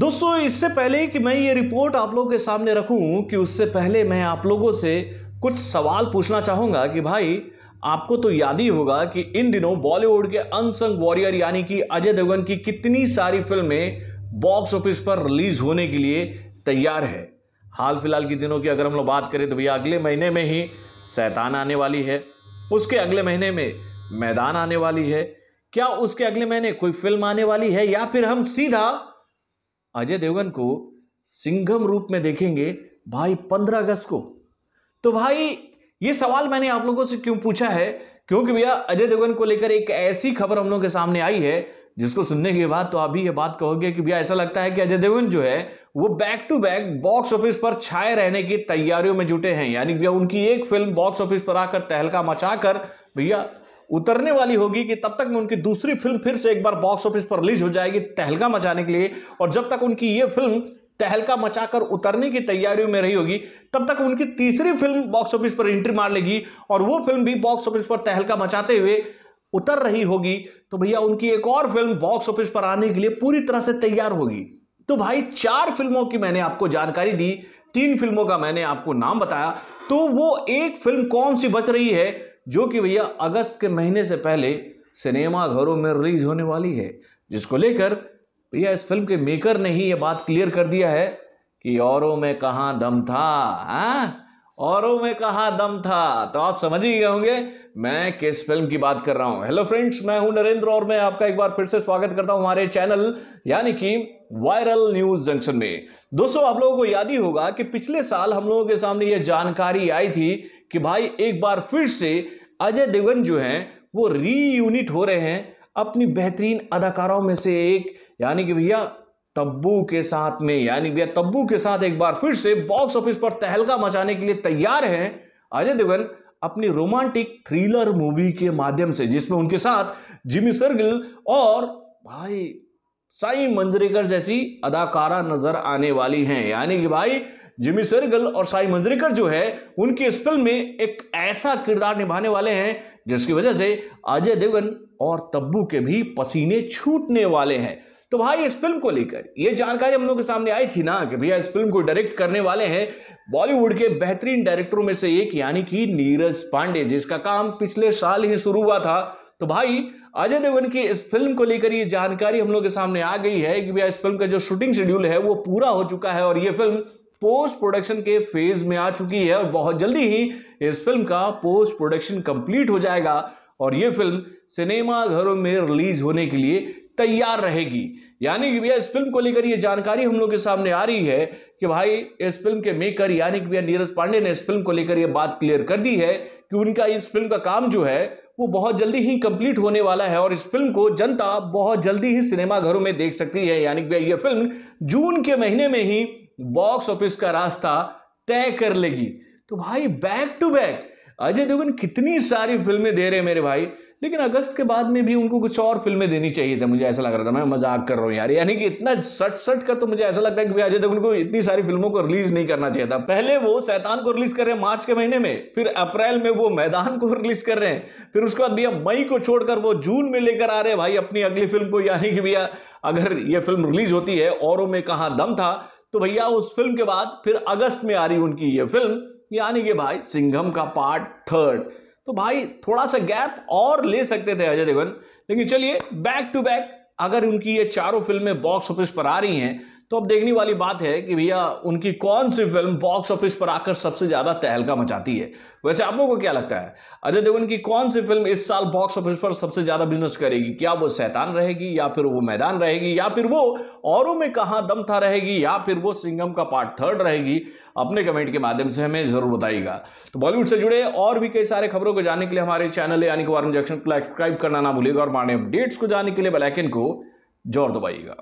दोस्तों इससे पहले कि मैं ये रिपोर्ट आप लोगों के सामने रखूं कि उससे पहले मैं आप लोगों से कुछ सवाल पूछना चाहूंगा कि भाई आपको तो याद ही होगा कि इन दिनों बॉलीवुड के अनसंग वॉरियर यानी कि अजय देवगन की कितनी सारी फिल्में बॉक्स ऑफिस पर रिलीज होने के लिए तैयार है हाल फिलहाल के दिनों की अगर हम लोग बात करें तो भैया अगले महीने में ही सैतान आने वाली है उसके अगले महीने में मैदान आने वाली है क्या उसके अगले महीने कोई फिल्म आने वाली है या फिर हम सीधा अजय देवगन को सिंघम रूप में देखेंगे भाई पंद्रह अगस्त को तो भाई ये सवाल मैंने आप लोगों से क्यों पूछा है क्योंकि भैया अजय देवगन को लेकर एक ऐसी खबर हम लोग के सामने आई है जिसको सुनने के बाद तो आप भी ये बात कहोगे कि भैया ऐसा लगता है कि अजय देवगन जो है वो back to back box office पर छाए रहने की तैयारियों में जुटे हैं यानी भैया उनकी एक फिल्म बॉक्स ऑफिस पर आकर तहलका मचाकर भैया उतरने वाली होगी कि तब तक में उनकी दूसरी फिल्म फिर से एक बार बॉक्स ऑफिस पर रिलीज हो जाएगी तहलका मचाने के लिए और जब तक उनकी ये फिल्म तहलका मचाकर उतरने की तैयारियों में रही होगी तब तक उनकी तीसरी फिल्म बॉक्स ऑफिस पर एंट्री मार लेगी और वो फिल्म भी बॉक्स ऑफिस पर तहलका मचाते हुए उतर रही होगी तो भैया उनकी एक और फिल्म बॉक्स ऑफिस पर आने के लिए पूरी तरह से तैयार होगी तो भाई चार फिल्मों की मैंने आपको जानकारी दी तीन फिल्मों का मैंने आपको नाम बताया तो वो एक फिल्म कौन सी बच रही है जो कि भैया अगस्त के महीने से पहले सिनेमा घरों में रिलीज होने वाली है जिसको लेकर भैया इस फिल्म के मेकर ने ही ये बात क्लियर कर दिया है कि औरों में कहाँ दम था हाँ औरों में कहा दम था तो आप समझ ही गए होंगे मैं किस फिल्म की बात कर रहा हूं हेलो फ्रेंड्स मैं हूं नरेंद्र और मैं आपका एक बार फिर से स्वागत करता हूं हमारे चैनल यानी कि वायरल न्यूज जंक्शन में दोस्तों आप लोगों को याद ही होगा कि पिछले साल हम लोगों के सामने यह जानकारी आई थी कि भाई एक बार फिर से अजय देवगन जो हैं वो रीयूनिट हो रहे हैं अपनी बेहतरीन अदाकारों में से एक यानी कि भैया तब्बू के साथ में यानी भैया तब्बू के साथ एक बार फिर से बॉक्स ऑफिस पर तहलका मचाने के लिए तैयार हैं अजय देवगन अपनी रोमांटिक थ्रिलर मूवी के माध्यम से जिसमें उनके साथ जिमी सरगिल और भाई साई मंजरेकर जैसी अदाकारा नजर आने वाली हैं यानी कि भाई जिमी सरगल और साई मंजरेकर जो है उनकी इस फिल्म में एक ऐसा किरदार निभाने वाले हैं जिसकी वजह से अजय देवगन और तब्बू के भी पसीने छूटने वाले हैं तो भाई इस फिल्म को लेकर ये जानकारी हम लोग के सामने आई थी ना कि भैया इस फिल्म को डायरेक्ट करने वाले हैं बॉलीवुड के बेहतरीन डायरेक्टरों में से एक यानी कि नीरज पांडे जिसका काम पिछले साल ही शुरू हुआ था तो भाई अजय देवगन की इस फिल्म को लेकर ये जानकारी हम लोग के सामने आ गई है कि भैया इस फिल्म का जो शूटिंग शेड्यूल है वो पूरा हो चुका है और ये फिल्म पोस्ट प्रोडक्शन के फेज में आ चुकी है और बहुत जल्दी ही इस फिल्म का पोस्ट प्रोडक्शन कंप्लीट हो जाएगा और ये फिल्म सिनेमा घरों में रिलीज होने के लिए तैयार रहेगी यानी कि भैया इस फिल्म को लेकर ये जानकारी हम लोग के सामने आ रही है कि भाई इस फिल्म के मेकर यानी कि भैया नीरज पांडे ने इस फिल्म को लेकर ये बात क्लियर कर दी है कि उनका इस फिल्म का काम जो है वो बहुत जल्दी ही कंप्लीट होने वाला है और इस फिल्म को जनता बहुत जल्दी ही सिनेमाघरों में देख सकती है यानी कि भैया ये फिल्म जून के महीने में ही बॉक्स ऑफिस का रास्ता तय कर लेगी तो भाई back to back Ajay Devgan कितनी सारी फिल्में दे रहे हैं मेरे भाई लेकिन अगस्त के बाद में भी उनको कुछ और फिल्में देनी चाहिए था मुझे ऐसा लग रहा था मैं मजाक कर रहा हूँ यार यानी कि इतना सट सट कर तो मुझे ऐसा लगता है कि अजय देवगन को इतनी सारी फिल्मों को रिलीज नहीं करना चाहिए था पहले वो सैतान को रिलीज कर रहे हैं मार्च के महीने में फिर अप्रैल में वो मैदान को रिलीज कर रहे हैं फिर उसके बाद भैया मई को छोड़कर वो जून में लेकर आ रहे हैं भाई अपनी अगली फिल्म को यानी कि भैया अगर ये फिल्म रिलीज होती है औरों में कहाँ दम था तो भैया उस फिल्म के बाद फिर अगस्त में आ रही उनकी ये फिल्म यानी कि भाई सिंघम का पार्ट थर्ड तो भाई थोड़ा सा गैप और ले सकते थे अजय देवगन लेकिन चलिए बैक टू बैक अगर उनकी ये चारों फिल्में बॉक्स ऑफिस पर आ रही हैं तो अब देखने वाली बात है कि भैया उनकी कौन सी फिल्म बॉक्स ऑफिस पर आकर सबसे ज़्यादा तहलका मचाती है वैसे आप लोगों को क्या लगता है अजय देवगन की कौन सी फिल्म इस साल बॉक्स ऑफिस पर सबसे ज़्यादा बिजनेस करेगी क्या वो शैतान रहेगी या फिर वो मैदान रहेगी या फिर वो औरों में कहाँ दम था रहेगी या फिर वो सिंगम का पार्ट थर्ड रहेगी अपने कमेंट के माध्यम से हमें ज़रूर बताइएगा तो बॉलीवुड से जुड़े और भी कई सारे खबरों को जानने के लिए हमारे चैनल यानी कि वार्म जंक्शन को सब्सक्राइब करना ना भूलिएगा और हमारे अपडेट्स को जानने के लिए बेलाइकन को जोर दबाइएगा